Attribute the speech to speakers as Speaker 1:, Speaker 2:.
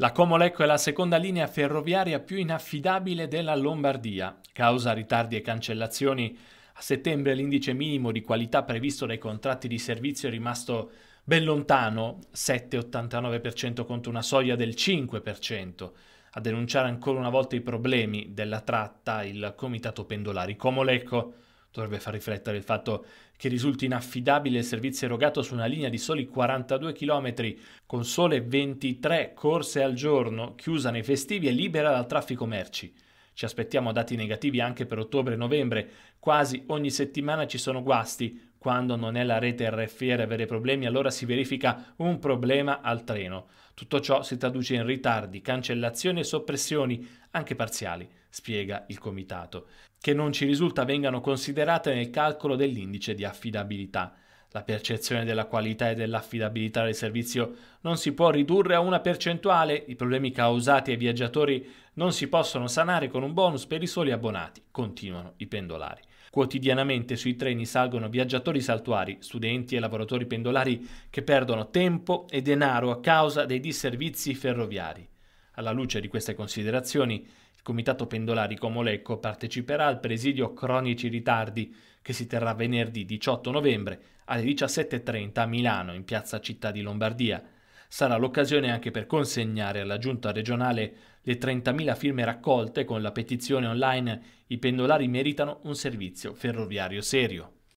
Speaker 1: La Comolecco è la seconda linea ferroviaria più inaffidabile della Lombardia. Causa ritardi e cancellazioni. A settembre l'indice minimo di qualità previsto dai contratti di servizio è rimasto ben lontano, 7,89% contro una soglia del 5%. A denunciare ancora una volta i problemi della tratta il Comitato Pendolari Comolecco dovrebbe far riflettere il fatto che risulti inaffidabile il servizio erogato su una linea di soli 42 km, con sole 23 corse al giorno, chiusa nei festivi e libera dal traffico merci. Ci aspettiamo dati negativi anche per ottobre e novembre. Quasi ogni settimana ci sono guasti, quando non è la rete RFR a avere problemi, allora si verifica un problema al treno. Tutto ciò si traduce in ritardi, cancellazioni e soppressioni, anche parziali, spiega il comitato, che non ci risulta vengano considerate nel calcolo dell'indice di affidabilità. La percezione della qualità e dell'affidabilità del servizio non si può ridurre a una percentuale, i problemi causati ai viaggiatori non si possono sanare con un bonus per i soli abbonati, continuano i pendolari. Quotidianamente sui treni salgono viaggiatori saltuari, studenti e lavoratori pendolari che perdono tempo e denaro a causa dei disservizi ferroviari. Alla luce di queste considerazioni, il Comitato Pendolari Comolecco parteciperà al presidio Cronici Ritardi che si terrà venerdì 18 novembre alle 17.30 a Milano in piazza Città di Lombardia. Sarà l'occasione anche per consegnare alla giunta regionale le 30.000 firme raccolte con la petizione online I pendolari meritano un servizio ferroviario serio.